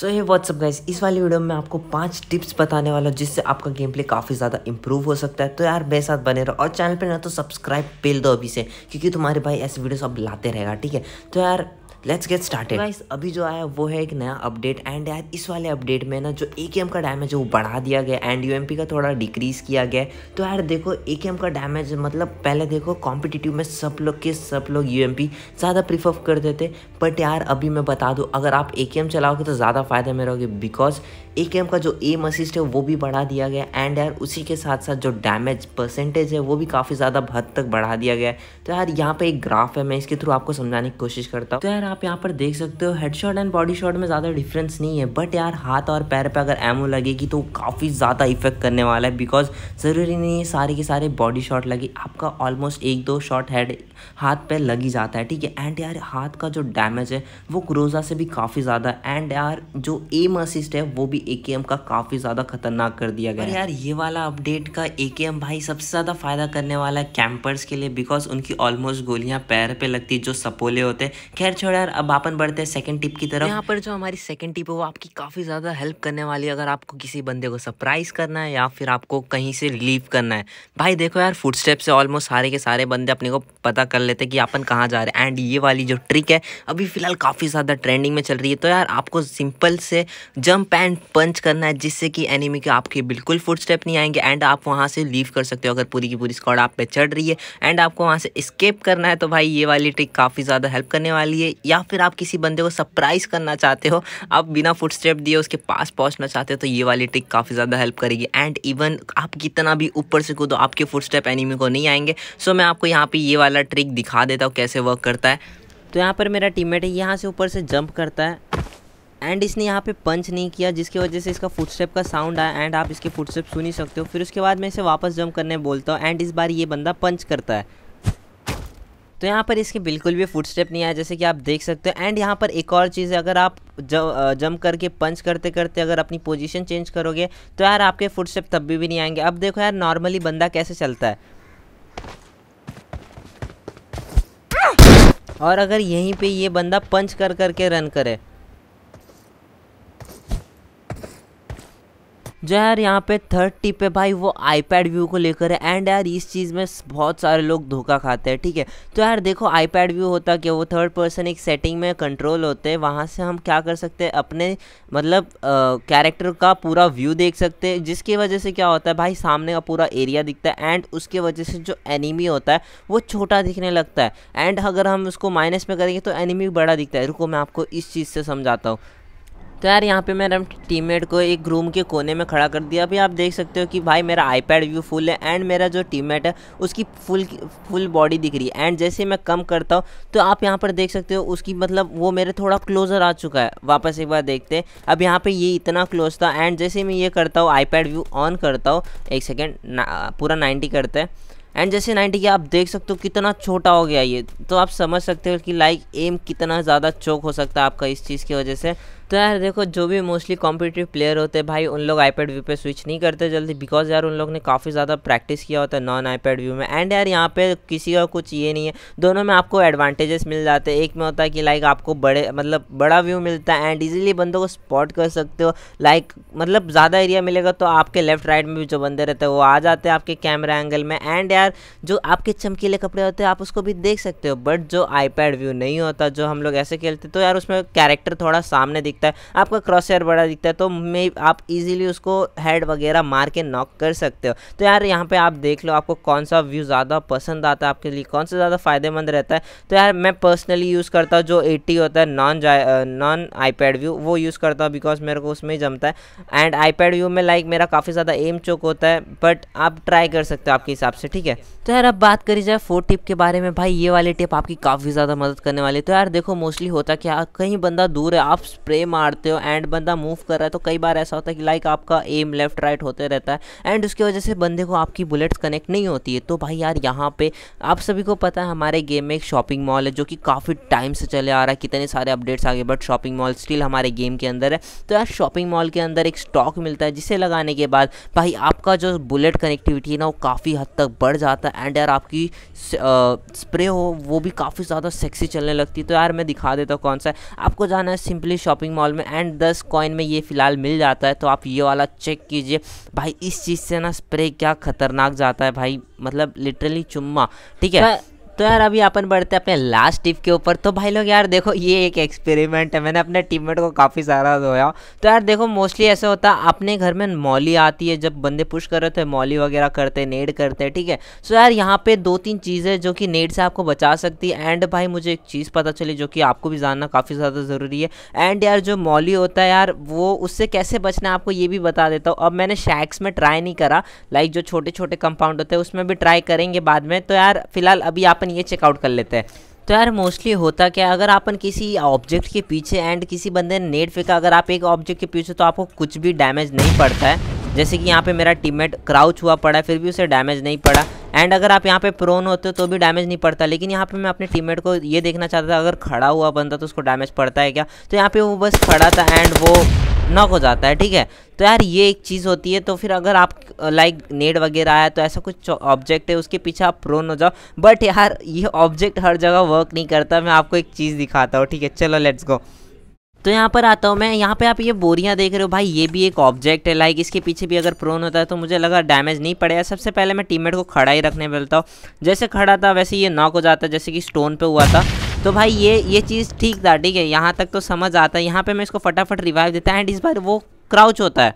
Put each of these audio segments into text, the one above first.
सो ये what's up guys इस वाली वीडियो में आपको पांच टिप्स बताने वाला हूँ जिससे आपका गेम प्ले काफ़ी ज़्यादा इंप्रूव हो सकता है तो यार मेरे साथ बने रहो और चैनल पर ना तो सब्सक्राइब बेल दो अभी से क्योंकि तुम्हारे भाई ऐसे वीडियोस अब लाते रहेगा ठीक है तो यार लेट्स गेट स्टार्टेड गाइस अभी जो आया वो है एक नया अपडेट एंड यार इस वाले अपडेट में ना जो ए का डैमेज है वो बढ़ा दिया गया एंड यू का थोड़ा डिक्रीज किया गया तो यार देखो ए का डैमेज मतलब पहले देखो कॉम्पिटिटिव में सब लोग के सब लोग यू ज़्यादा प्रीफर करते थे बट यार अभी मैं बता दूँ अगर आप ए चलाओगे तो ज़्यादा फ़ायदा में रहोगे बिकॉज ए का जो एम असिस्ट है वो भी बढ़ा दिया गया एंड यार उसी के साथ साथ जो डैमेज परसेंटेज है वो भी काफ़ी ज़्यादा हद तक बढ़ा दिया गया है तो यार यहाँ पे एक ग्राफ है मैं इसके थ्रू आपको समझाने की कोशिश करता हूँ तो यार आप यहाँ पर देख सकते हो हेडशॉट एंड बॉडी शॉट में ज़्यादा डिफरेंस नहीं है बट यार हाथ और पैर पे अगर एमो लगेगी तो काफ़ी ज़्यादा इफेक्ट करने वाला है बिकॉज ज़रूरी नहीं है सारे के सारे बॉडी शॉट लगे आपका ऑलमोस्ट एक दो शॉट हेड हाथ पे लग ही जाता है ठीक है एंड यार हाथ का जो डैमेज है वो क्रोजा से भी काफ़ी ज़्यादा एंड यार जो एम असिस्ट है वो भी ए का काफ़ी ज़्यादा खतरनाक कर दिया गया यार ये वाला अपडेट का ए भाई सबसे ज़्यादा फ़ायदा करने वाला है कैंपर्स के लिए बिकॉज उनकी ऑलमोस्ट गोलियाँ पैर पर लगती जो सपोले होते हैं खैर छोड़ा यार अब अपन बढ़ते हैं सेकंड टिप की तरफ यहाँ पर जो हमारी सेकंड टिप है वो आपकी काफ़ी ज़्यादा हेल्प करने वाली है अगर आपको किसी बंदे को सरप्राइज़ करना है या फिर आपको कहीं से रिलीव करना है भाई देखो यार फुट से ऑलमोस्ट सारे के सारे बंदे अपने को पता कर लेते हैं कि अपन कहाँ जा रहे हैं एंड ये वाली जो ट्रिक है अभी फ़िलहाल काफ़ी ज़्यादा ट्रेंडिंग में चल रही है तो यार आपको सिंपल से जंप एंड पंच करना है जिससे कि एनिमी के आपके बिल्कुल फुट नहीं आएंगे एंड आप वहाँ से लीव कर सकते हो अगर पूरी की पूरी स्कॉड आप पे चढ़ रही है एंड आपको वहाँ से स्केप करना है तो भाई ये वाली ट्रिक काफ़ी ज़्यादा हेल्प करने वाली है या फिर आप किसी बंदे को सरप्राइज़ करना चाहते हो आप बिना फुट स्टेप दिए उसके पास पहुंचना चाहते हो तो ये वाली ट्रिक काफ़ी ज़्यादा हेल्प करेगी एंड इवन आप कितना भी ऊपर से कूदो आपके फुट स्टेप एनिमी को नहीं आएंगे सो मैं आपको यहाँ पर ये वाला ट्रिक दिखा देता हूँ कैसे वर्क करता है तो यहाँ पर मेरा टीममेट है यहाँ से ऊपर से जंप करता है एंड इसने यहाँ पे पंच नहीं किया जिसकी वजह से इसका फुटस्टेप का साउंड आया एंड आप इसके फुटस्टेप सुन ही सकते हो फिर उसके बाद मैं इसे वापस जंप करने बोलता हूँ एंड इस बार ये बंदा पंच करता है तो यहाँ पर इसके बिल्कुल भी फुट स्टेप नहीं आया जैसे कि आप देख सकते हो एंड यहाँ पर एक और चीज़ है अगर आप जम करके पंच करते करते अगर अपनी पोजीशन चेंज करोगे तो यार आपके फुट स्टेप तब भी, भी नहीं आएंगे अब देखो यार नॉर्मली बंदा कैसे चलता है और अगर यहीं पे ये बंदा पंच कर करके रन करे जो यार यहाँ पे थर्ड टिप है भाई वो आईपैड व्यू को लेकर है एंड यार इस चीज़ में बहुत सारे लोग धोखा खाते हैं ठीक है तो यार देखो आईपैड व्यू होता क्या वो थर्ड पर्सन एक सेटिंग में कंट्रोल होते हैं वहाँ से हम क्या कर सकते हैं अपने मतलब कैरेक्टर का पूरा व्यू देख सकते हैं जिसकी वजह से क्या होता है भाई सामने का पूरा एरिया दिखता है एंड उसकी वजह से जो एनिमी होता है वो छोटा दिखने लगता है एंड अगर हम उसको माइनस में करेंगे तो एनिमी बड़ा दिखता है रुको मैं आपको इस चीज़ से समझाता हूँ तो यार यहाँ पे मैंने टीममेट को एक रूम के कोने में खड़ा कर दिया अभी आप देख सकते हो कि भाई मेरा आईपैड व्यू फुल है एंड मेरा जो टीममेट है उसकी फुल फुल बॉडी दिख रही है एंड जैसे मैं कम करता हूँ तो आप यहाँ पर देख सकते हो उसकी मतलब वो मेरे थोड़ा क्लोजर आ चुका है वापस एक बार देखते हैं अब यहाँ पर ये इतना क्लोज था एंड जैसे मैं ये करता हूँ आई व्यू ऑन करता हूँ एक सेकेंड पूरा नाइन्टी करते हैं एंड जैसे 90 की आप देख सकते हो कितना छोटा हो गया ये तो आप समझ सकते हो कि लाइक एम कितना ज़्यादा चौक हो सकता है आपका इस चीज़ की वजह से तो यार देखो जो भी मोस्टली कॉम्पिटिटिव प्लेयर होते हैं भाई उन लोग आईपैड व्यू पे स्विच नहीं करते जल्दी बिकॉज यार उन लोग ने काफ़ी ज़्यादा प्रैक्टिस किया होता है नॉन आईपैड व्यू में एंड यार यहाँ पे किसी का कुछ ये नहीं है दोनों में आपको एडवांटेजेस मिल जाते हैं एक में होता है कि लाइक आपको बड़े मतलब बड़ा व्यू मिलता है एंड ईजिली बंदों को स्पॉट कर सकते हो लाइक मतलब ज़्यादा एरिया मिलेगा तो आपके लेफ्ट राइट में भी जो बंदे रहते हैं वो आ जाते हैं आपके कैमरा एंगल में एंड यार जो आपके चमकीले कपड़े होते हैं आप उसको भी देख सकते हो बट जो आईपैड व्यू नहीं होता जो हम लोग ऐसे खेलते तो यार उसमें कैरेक्टर थोड़ा सामने दिख दिखता है आपका क्रॉस हेयर बड़ा दिखता है तो मे आप इजीली उसको हेड वगैरह मार के नॉक कर सकते हो तो यार यहाँ पे आप देख लो आपको कौन सा व्यू ज़्यादा पसंद आता है आपके लिए कौन सा ज़्यादा फ़ायदेमंद रहता है तो यार मैं पर्सनली यूज़ करता हूँ जो एट्टी होता है नॉन नॉन आईपैड व्यू वो यूज़ करता हूँ बिकॉज मेरे को उसमें जमता है एंड आईपैड व्यू में लाइक मेरा काफ़ी ज़्यादा एम चोक होता है बट आप ट्राई कर सकते हो आपके हिसाब से ठीक है तो यार अब बात करी जाए फोर टिप के बारे में भाई ये वाली टिप आपकी काफ़ी ज़्यादा मदद करने वाली तो यार देखो मोस्टली होता क्या कहीं बंदा दूर है आप स्प्रे मारते हो एंड बंदा मूव कर रहा है तो कई बार ऐसा होता है कि लाइक आपका एम लेफ्ट राइट होते रहता है एंड उसकी वजह से बंदे को आपकी बुलेट्स कनेक्ट नहीं होती है तो भाई यार यहाँ पे आप सभी को पता है हमारे गेम में एक शॉपिंग मॉल है जो कि काफ़ी टाइम से चले आ रहा है कितने सारे अपडेट्स आ गए बट शॉपिंग मॉल स्टिल हमारे गेम के अंदर है तो यार शॉपिंग मॉल के अंदर एक स्टॉक मिलता है जिसे लगाने के बाद भाई आपका जो बुलेट कनेक्टिविटी है ना वो काफ़ी हद तक बढ़ जाता है एंड यार आपकी स्प्रे हो वो भी काफ़ी ज़्यादा सेक्सी चलने लगती है तो यार मैं दिखा देता हूँ कौन सा है आपको जाना है सिंपली शॉपिंग मॉल में एंड दस कॉइन में ये फ़िलहाल मिल जाता है तो आप ये वाला चेक कीजिए भाई इस चीज़ से ना स्प्रे क्या खतरनाक जाता है भाई मतलब लिटरली चुम्मा ठीक है तो यार अभी अपन बढ़ते हैं अपने लास्ट टिप के ऊपर तो भाई लोग यार देखो ये एक एक्सपेरिमेंट है मैंने अपने टीममेट को काफ़ी सारा धोया तो यार देखो मोस्टली ऐसा होता है अपने घर में मॉली आती है जब बंदे पुश कर रहे थे मॉली वगैरह करते नेड करते हैं ठीक है सो यार यहाँ पे दो तीन चीज़ें जो कि नेड से आपको बचा सकती है एंड भाई मुझे एक चीज़ पता चली जो कि आपको भी जानना काफ़ी ज़्यादा ज़रूरी है एंड यार जो मॉली होता है यार वो उससे कैसे बचना है आपको ये भी बता देता हूँ अब मैंने शैक्स में ट्राई नहीं करा लाइक जो छोटे छोटे कंपाउंड होते हैं उसमें भी ट्राई करेंगे बाद में तो यार फिलहाल अभी आप अपन ये चेकआउट कर लेते हैं तो यार मोस्टली होता क्या अगर आपन किसी ऑब्जेक्ट के पीछे एंड किसी बंदे ने नेट फेंका अगर आप एक ऑब्जेक्ट के पीछे तो आपको कुछ भी डैमेज नहीं पड़ता है जैसे कि यहाँ पे मेरा टीममेट क्राउच हुआ पड़ा है फिर भी उसे डैमेज नहीं पड़ा एंड अगर आप यहाँ पे प्रोन होते हो तो भी डैमेज नहीं पड़ता लेकिन यहाँ पे मैं अपने टीममेट को ये देखना चाहता था अगर खड़ा हुआ बंदा तो उसको डैमेज पड़ता है क्या तो यहाँ पे वो बस खड़ा था एंड वो नॉक हो जाता है ठीक है तो यार ये एक चीज़ होती है तो फिर अगर आप लाइक नेट वगैरह आया तो ऐसा कुछ ऑब्जेक्ट है उसके पीछे आप प्रोन हो जाओ बट यार ये ऑब्जेक्ट हर जगह वर्क नहीं करता मैं आपको एक चीज़ दिखाता हूँ ठीक है चलो लेट्स गो तो यहाँ पर आता हूँ मैं यहाँ पे आप ये बोरियाँ देख रहे हो भाई ये भी एक ऑब्जेक्ट है लाइक इसके पीछे भी अगर प्रोन होता है तो मुझे लगा डैमेज नहीं पड़ेगा सबसे पहले मैं टीममेट को खड़ा ही रखने बोलता हूँ जैसे खड़ा था वैसे ये नॉक हो जाता है जैसे कि स्टोन पे हुआ था तो भाई ये ये चीज़ ठीक था ठीक है यहाँ तक तो समझ आता है यहाँ पे मैं इसको फटाफट रिवाइव देता है एंड इस बार वो क्राउच होता है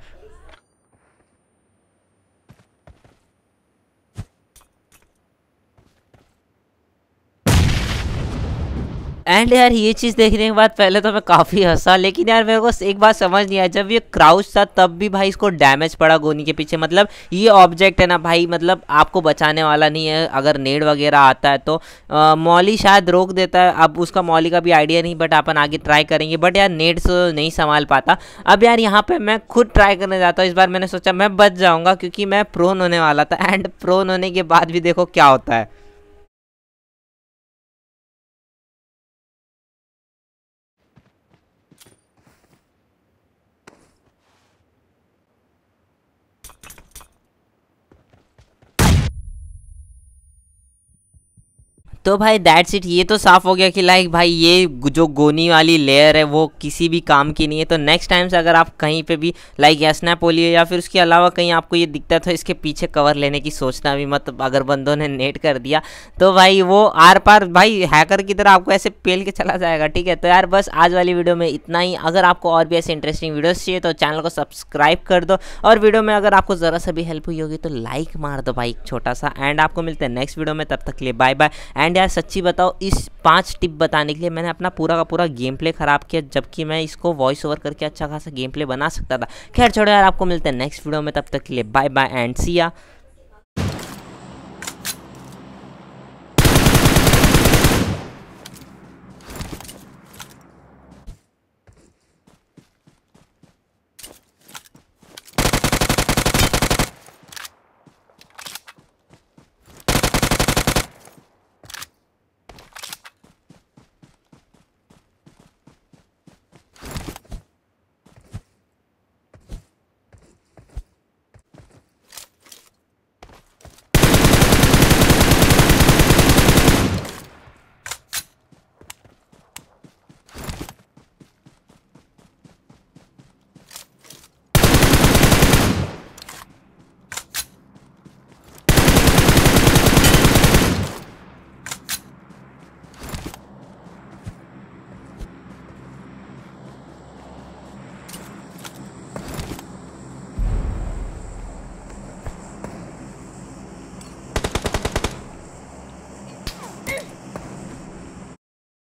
एंड यार ये चीज़ देखने के बाद पहले तो मैं काफ़ी हंसा लेकिन यार मेरे को एक बात समझ नहीं आया जब ये क्राउच था तब भी भाई इसको डैमेज पड़ा गोनी के पीछे मतलब ये ऑब्जेक्ट है ना भाई मतलब आपको बचाने वाला नहीं है अगर नेड वगैरह आता है तो मॉली शायद रोक देता है अब उसका मॉली का भी आइडिया नहीं बट अपन आगे ट्राई करेंगे बट यार नेट से नहीं संभाल पाता अब यार यहाँ पर मैं खुद ट्राई करने जाता हूँ इस बार मैंने सोचा मैं बच जाऊँगा क्योंकि मैं प्रोन होने वाला था एंड प्रोन होने के बाद भी देखो क्या होता है तो भाई दैट्स इट ये तो साफ हो गया कि लाइक भाई ये जो गोनी वाली लेयर है वो किसी भी काम की नहीं है तो नेक्स्ट टाइम से अगर आप कहीं पे भी लाइक या स्नैप पोलियो या फिर उसके अलावा कहीं आपको ये दिखता है तो इसके पीछे कवर लेने की सोचना भी मत अगर बंदों ने नेट कर दिया तो भाई वो आर पार भाई हैकर की तरह आपको ऐसे पेल के चला जाएगा ठीक है तो यार बस आज वाली वीडियो में इतना ही अगर आपको और भी ऐसे इंटरेस्टिंग वीडियोज चाहिए तो चैनल को सब्सक्राइब कर दो और वीडियो में अगर आपको ज़रा सा भी हेल्प हुई होगी तो लाइक मार दो भाई छोटा सा एंड आपको मिलते हैं नेक्स्ट वीडियो में तब तक लिए बाय बाय एंड एंड यार सच्ची बताओ इस पांच टिप बताने के लिए मैंने अपना पूरा का पूरा गेम प्ले ख़राब किया जबकि मैं इसको वॉइस ओवर करके अच्छा खासा गेम प्ले बना सकता था खैर छोड़ो यार आपको मिलते हैं नेक्स्ट वीडियो में तब तक के लिए बाय बाय एंड सिया